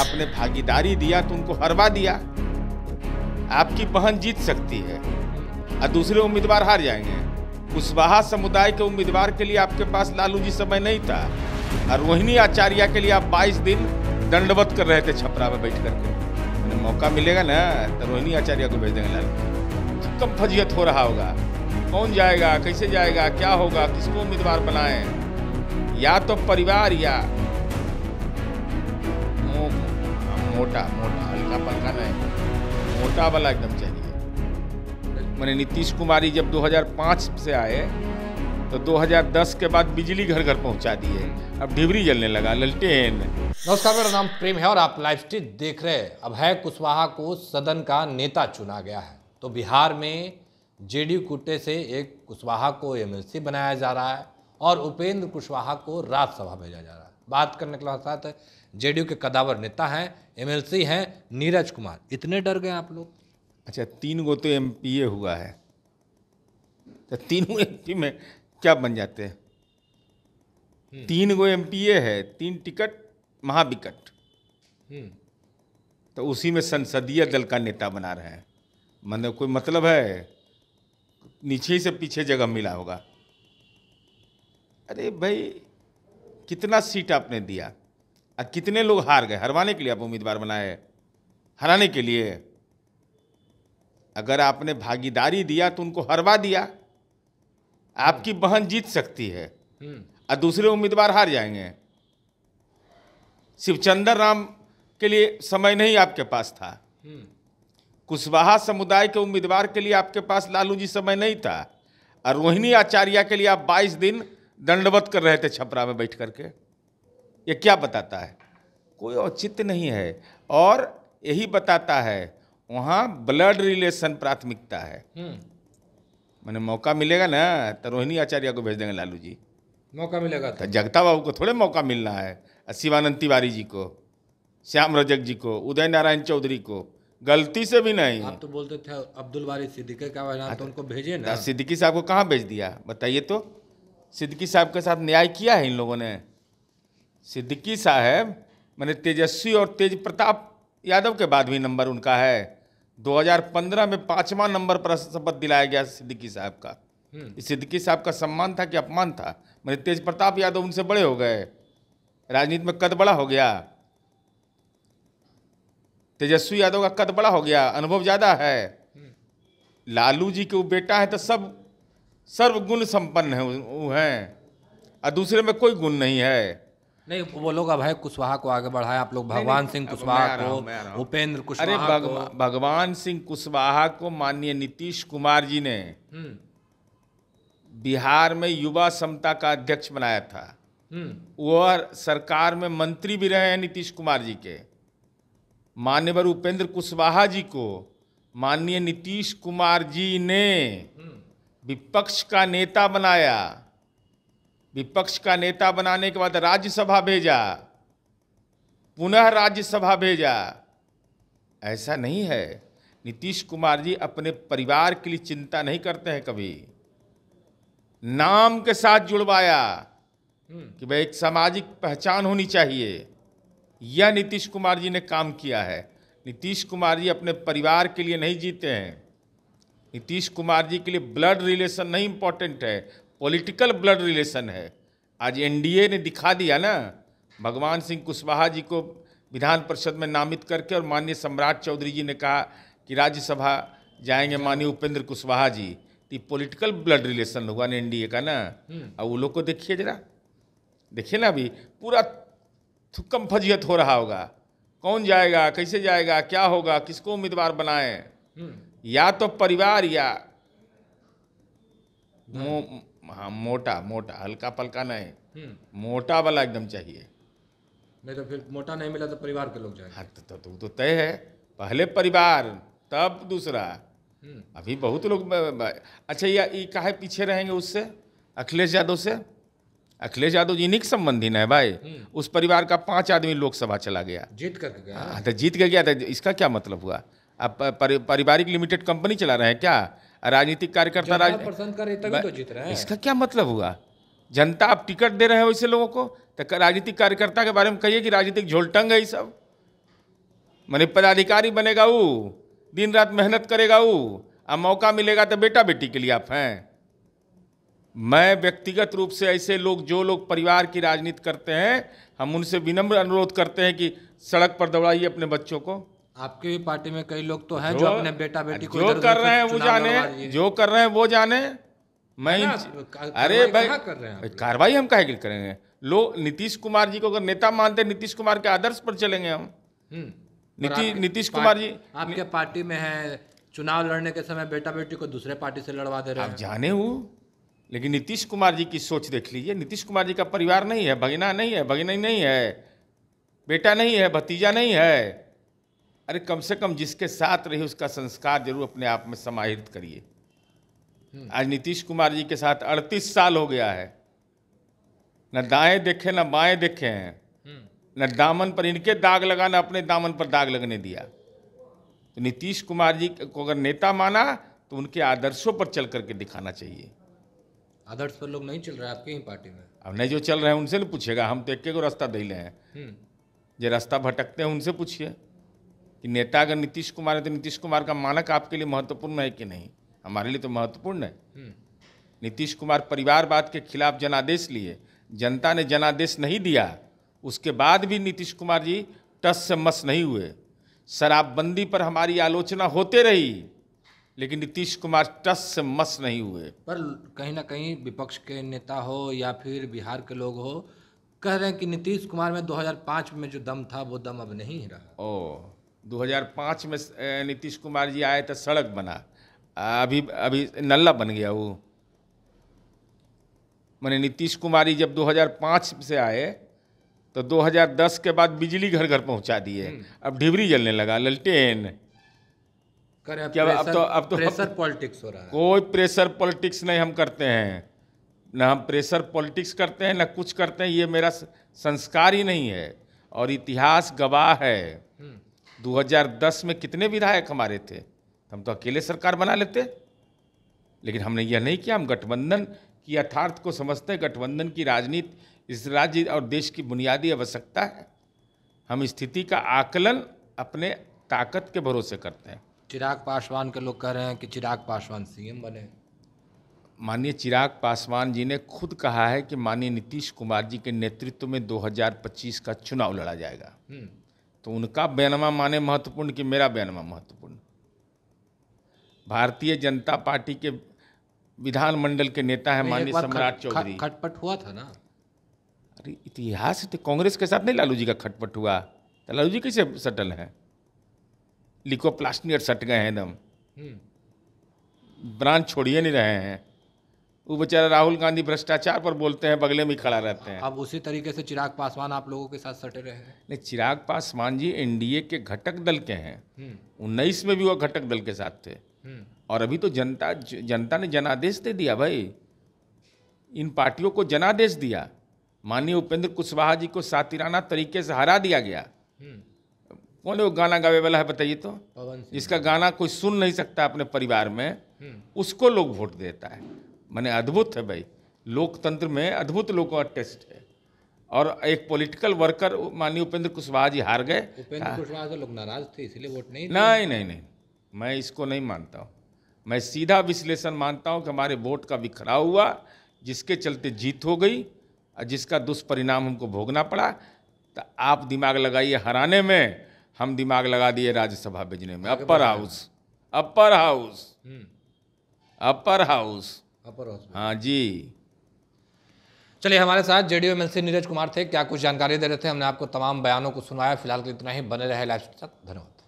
आपने भागीदारी दिया तो उनको हरवा दिया आपकी बहन जीत सकती है और दूसरे उम्मीदवार हार जाएंगे कुशवाहा समुदाय के उम्मीदवार के लिए आपके पास लालू जी समय नहीं था और रोहिणी आचार्य के लिए आप बाईस दिन दंडवत कर रहे थे छपरा में बैठ करके मौका मिलेगा ना तो रोहिणी आचार्य को भेज देंगे लालू कम फजियत हो रहा होगा कौन जाएगा कैसे जाएगा क्या होगा किसको उम्मीदवार बनाए या तो परिवार या मोटा मोटा हल्का पंखा नहीं मोटा वाला एकदम चाहिए मैंने नीतीश कुमारी जब 2005 से आए तो 2010 के बाद बिजली घर घर पहुंचा दी है अब डिबरी जलने लगा ललटेन नमस्कार मेरा नाम प्रेम है और आप लाइव स्ट्रीट देख रहे हैं अब है कुशवाहा को सदन का नेता चुना गया है तो बिहार में जेडीयू कुटे से एक कुशवाहा को एमएलसी बनाया जा रहा है और उपेंद्र कुशवाहा को राज्यसभा भेजा जा रहा है बात करने के लिए जेडीयू के कदावर नेता हैं एमएलसी हैं नीरज कुमार इतने डर गए आप लोग अच्छा तीन गो तो एम हुआ है तो तीनों एम में क्या बन जाते हैं हम्म। तीन गो एम है तीन टिकट महाविकट हम्म। तो उसी में संसदीय दल का नेता बना रहे हैं मैंने कोई मतलब है नीचे से पीछे जगह मिला होगा अरे भाई कितना सीट आपने दिया और कितने लोग हार गए हरवाने के लिए आप उम्मीदवार बनाए हराने के लिए अगर आपने भागीदारी दिया तो उनको हरवा दिया आपकी बहन जीत सकती है और हम्म। दूसरे उम्मीदवार हार जाएंगे शिवचंदर राम के लिए समय नहीं आपके पास था हम्म। कुशवाहा समुदाय के उम्मीदवार के लिए आपके पास लालू जी समय नहीं था और रोहिणी आचार्य के लिए आप 22 दिन दंडवत कर रहे थे छपरा में बैठ करके ये क्या बताता है कोई औचित्य नहीं है और यही बताता है वहाँ ब्लड रिलेशन प्राथमिकता है हम्म। मैंने मौका मिलेगा ना तो रोहिणी आचार्य को भेज देंगे लालू जी मौका मिलेगा तो, तो जगता बाबू को थोड़े मौका मिलना है शिवानंद तिवारी जी को श्याम रजक जी को उदय नारायण चौधरी को गलती से भी नहीं आप तो बोलते थे अब्दुल बारी सिद्दीकी का हाँ, तो, तो उनको भेजे ना सिद्दीकी साहब को कहाँ भेज दिया बताइए तो सिद्दकी साहब के साथ न्याय किया है इन लोगों ने सिद्दकी साहब मैंने तेजस्वी और तेज प्रताप यादव के बाद भी नंबर उनका है 2015 में पांचवा नंबर पर शपथ दिलाया गया सिद्दीकी साहब का हम्म। सिद्दकी साहब का सम्मान था कि अपमान था मेरे तेज प्रताप यादव उनसे बड़े हो गए राजनीति में कद बड़ा हो गया तेजस्वी यादव का कद बड़ा हो गया अनुभव ज़्यादा है हम्म। लालू जी के वो बेटा है तो सब सर्वगुण संपन्न है वो हैं और दूसरे में कोई गुण नहीं है नहीं वो लोग अभय कुशवाहा को आगे बढ़ाए आप लोग भगवान सिंह कुशवाहा को उपेंद्र कुशवाहा अरे भगवान सिंह कुशवाहा को माननीय नीतीश कुमार जी ने हम्म। बिहार में युवा समता का अध्यक्ष बनाया था हम्म। वह सरकार में मंत्री भी रहे हैं नीतीश कुमार जी के मान्यवर उपेंद्र कुशवाहा जी को माननीय नीतीश कुमार जी ने विपक्ष का नेता बनाया विपक्ष का नेता बनाने के बाद राज्यसभा भेजा पुनः राज्यसभा भेजा ऐसा नहीं है नीतीश कुमार जी अपने परिवार के लिए चिंता नहीं करते हैं कभी नाम के साथ जुड़वाया हम्म। कि भाई एक सामाजिक पहचान होनी चाहिए यह नीतीश कुमार जी ने काम किया है नीतीश कुमार जी अपने परिवार के लिए नहीं जीते हैं नीतीश कुमार जी के लिए ब्लड रिलेशन नहीं इम्पोर्टेंट है पॉलिटिकल ब्लड रिलेशन है आज एनडीए ने दिखा दिया ना भगवान सिंह कुशवाहा जी को विधान परिषद में नामित करके और माननीय सम्राट चौधरी जी ने कहा कि राज्यसभा जाएंगे माननीय उपेंद्र कुशवाहा जी तो पॉलिटिकल ब्लड रिलेशन हुआ ना एनडीए का ना हम्म। अब वो लोग को देखिए जरा देखिए ना अभी पूरा थुक्कम फजियत हो रहा होगा कौन जाएगा कैसे जाएगा क्या होगा किसको उम्मीदवार बनाएं हम्म। या तो परिवार या मो, हाँ मोटा मोटा हल्का पल्का नहीं हम्म। मोटा वाला एकदम चाहिए नहीं तो फिर मोटा नहीं मिला तो परिवार के लोग जाए हाँ तो, तो तो, तो तय है पहले परिवार तब दूसरा हम्म। अभी बहुत लोग अच्छा ये काहे पीछे रहेंगे उससे अखिलेश यादव से अखिलेश यादव जी निक संबंधी है भाई हम्म। उस परिवार का पांच आदमी लोकसभा चला गया जीत कर गया हाँ तो जीत कर गया था तो इसका क्या मतलब हुआ आप पारिवारिक लिमिटेड कंपनी चला रहे हैं क्या राजनीतिक कार्यकर्ता राज तो जीत रहे हैं इसका क्या मतलब हुआ जनता आप टिकट दे रहे हैं वैसे लोगों को तो राजनीतिक कार्यकर्ता के बारे में कहिए कि राजनीतिक झोलटंग है ये सब मैंने पदाधिकारी बनेगा वो दिन रात मेहनत करेगा वो अब मौका मिलेगा तो बेटा बेटी के लिए आप हैं मैं व्यक्तिगत रूप से ऐसे लोग जो लोग परिवार की राजनीति करते हैं हम उनसे विनम्र अनुरोध करते हैं कि सड़क पर दौड़ाइए अपने बच्चों को आपके भी पार्टी में कई लोग तो, तो हैं जो, अपने बेटा बेटी को जो कर रहे हैं वो जाने जो कर रहे हैं वो जाने मैं अरे भाई कर रहे हैं कार्रवाई हम कहे करेंगे लोग नीतीश कुमार जी को अगर नेता मानते नीतीश कुमार के आदर्श पर चलेंगे हम हम्म। नीतीश कुमार जी आपके पार्टी में है चुनाव लड़ने के समय बेटा बेटी को दूसरे पार्टी से लड़वा दे रहे आप जाने वो लेकिन नीतीश कुमार जी की सोच देख लीजिए नीतीश कुमार जी का परिवार नहीं है भगना नहीं है भगनी नहीं है बेटा नहीं है भतीजा नहीं है अरे कम से कम जिसके साथ रही उसका संस्कार जरूर अपने आप में समाहित करिए हम्म। आज नीतीश कुमार जी के साथ 38 साल हो गया है न दाएं देखे न बाएं देखे हैं हम्म। न दामन पर इनके दाग लगा न अपने दामन पर दाग लगने दिया तो नीतीश कुमार जी को अगर नेता माना तो उनके आदर्शों पर चल करके दिखाना चाहिए आदर्श पर लोग नहीं चल रहे आपके ही पार्टी में अब नहीं जो चल रहे हैं उनसे नहीं पूछेगा हम तो एक को रास्ता दे रहे हैं हम्म। जो रास्ता भटकते हैं उनसे पूछिए कि नेता अगर नीतीश कुमार है तो नीतीश कुमार का मानक आपके लिए महत्वपूर्ण है कि नहीं हमारे लिए तो महत्वपूर्ण है हम्म। नीतीश कुमार परिवारवाद के खिलाफ जनादेश लिए जनता ने जनादेश नहीं दिया उसके बाद भी नीतीश कुमार जी टस से मस नहीं हुए शराबबंदी पर हमारी आलोचना होते रही लेकिन नीतीश कुमार टस से मस नहीं हुए पर कहीं ना कहीं विपक्ष के नेता हो या फिर बिहार के लोग हो कह रहे हैं कि नीतीश कुमार में 2005 में जो दम था वो दम अब नहीं रहा ओ 2005 में नीतीश कुमार जी आए तो सड़क बना अभी अभी नल्ला बन गया वो मैंने नीतीश कुमार जी जब 2005 से आए तो 2010 के बाद बिजली घर घर पहुंचा दिए हम्म। अब ढिबरी जलने लगा ललटेन क्या अब तो अब तो प्रेशर पॉलिटिक्स हो रहा है कोई प्रेशर पॉलिटिक्स नहीं हम करते हैं ना हम प्रेशर पॉलिटिक्स करते हैं ना कुछ करते हैं ये मेरा संस्कार ही नहीं है और इतिहास गवाह है 2010 में कितने विधायक हमारे थे हम तो अकेले सरकार बना लेते लेकिन हमने यह नहीं किया हम गठबंधन की यथार्थ को समझते गठबंधन की राजनीति इस राज्य और देश की बुनियादी आवश्यकता है हम स्थिति का आकलन अपने ताकत के भरोसे करते हैं चिराग पासवान के लोग कह रहे हैं कि चिराग पासवान सीएम बने माननीय चिराग पासवान जी ने खुद कहा है कि माननीय नीतीश कुमार जी के नेतृत्व में 2025 का चुनाव लड़ा जाएगा हम्म। तो उनका बयानवा माने महत्वपूर्ण कि मेरा बयानवा महत्वपूर्ण भारतीय जनता पार्टी के विधानमंडल के नेता है माननीय सम्राट चौधरी खटपट हुआ था ना अरे इतिहास तो कांग्रेस के साथ नहीं लालू जी का खटपट हुआ तो लालू जी कैसे सटल हैं लिको प्लास्टियर सट गए हैं एकदम हम्म। ब्रांच छोड़िए नहीं रहे हैं वो बेचारा राहुल गांधी भ्रष्टाचार पर बोलते हैं बगले में खड़ा रहते हैं अब उसी तरीके से चिराग पासवान आप लोगों के साथ सटे रहे हैं नहीं चिराग पासवान जी एनडीए के घटक दल के हैं हम्म। उन्नीस में भी वो घटक दल के साथ थे हम्म। और अभी तो जनता जनता ने जनादेश दे दिया भाई इन पार्टियों को जनादेश दिया माननीय उपेंद्र कुशवाहा जी को सातिराना तरीके से हरा दिया गया हम्म। कौन वो गाना गावे वाला है बताइए तो जिसका गाना कोई सुन नहीं सकता अपने परिवार में उसको लोग वोट देता है मैंने अद्भुत है भाई लोकतंत्र में अद्भुत लोगों का टेस्ट है और एक पॉलिटिकल वर्कर माननीय उपेंद्र कुशवाहा जी हार गए उपेंद्र हाँ। कुशवाहा से लोग नाराज थे इसलिए वोट नहीं नहीं नहीं नहीं मैं इसको नहीं मानता हूँ मैं सीधा विश्लेषण मानता हूँ कि हमारे वोट का बिखराव हुआ जिसके चलते जीत हो गई और जिसका दुष्परिणाम हमको भोगना पड़ा तो आप दिमाग लगाइए हराने में हम दिमाग लगा दिए राज्यसभा भेजने में upper house upper house hmm. Upper house upper हाँ जी चलिए हमारे साथ जेडीओ एमएलसी नीरज कुमार थे क्या कुछ जानकारी दे रहे थे हमने आपको तमाम बयानों को सुनाया फिलहाल के इतना ही बने रहे लाइफ तक धन्यवाद